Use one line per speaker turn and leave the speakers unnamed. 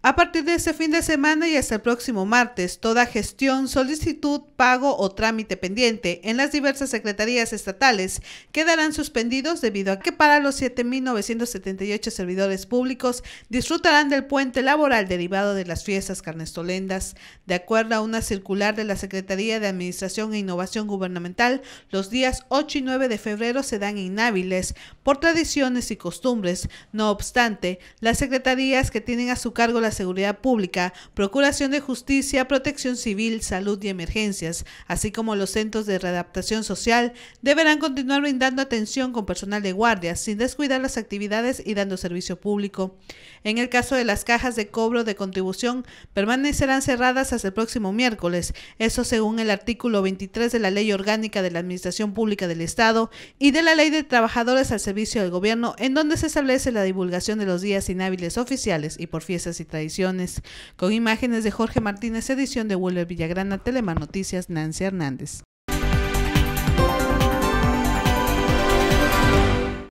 A partir de este fin de semana y hasta el próximo martes, toda gestión, solicitud, pago o trámite pendiente en las diversas secretarías estatales quedarán suspendidos debido a que para los 7.978 servidores públicos disfrutarán del puente laboral derivado de las fiestas carnestolendas. De acuerdo a una circular de la Secretaría de Administración e Innovación Gubernamental, los días 8 y 9 de febrero se dan inhábiles por tradiciones y costumbres. No obstante, las secretarías que tienen a su cargo seguridad pública, procuración de justicia, protección civil, salud y emergencias, así como los centros de readaptación social, deberán continuar brindando atención con personal de guardia, sin descuidar las actividades y dando servicio público. En el caso de las cajas de cobro de contribución, permanecerán cerradas hasta el próximo miércoles, eso según el artículo 23 de la Ley Orgánica de la Administración Pública del Estado y de la Ley de Trabajadores al Servicio del Gobierno, en donde se establece la divulgación de los días inhábiles oficiales y por fiestas y tradiciones. Con imágenes de Jorge Martínez, edición de Wilber Villagrana, Telemar Noticias, Nancy Hernández.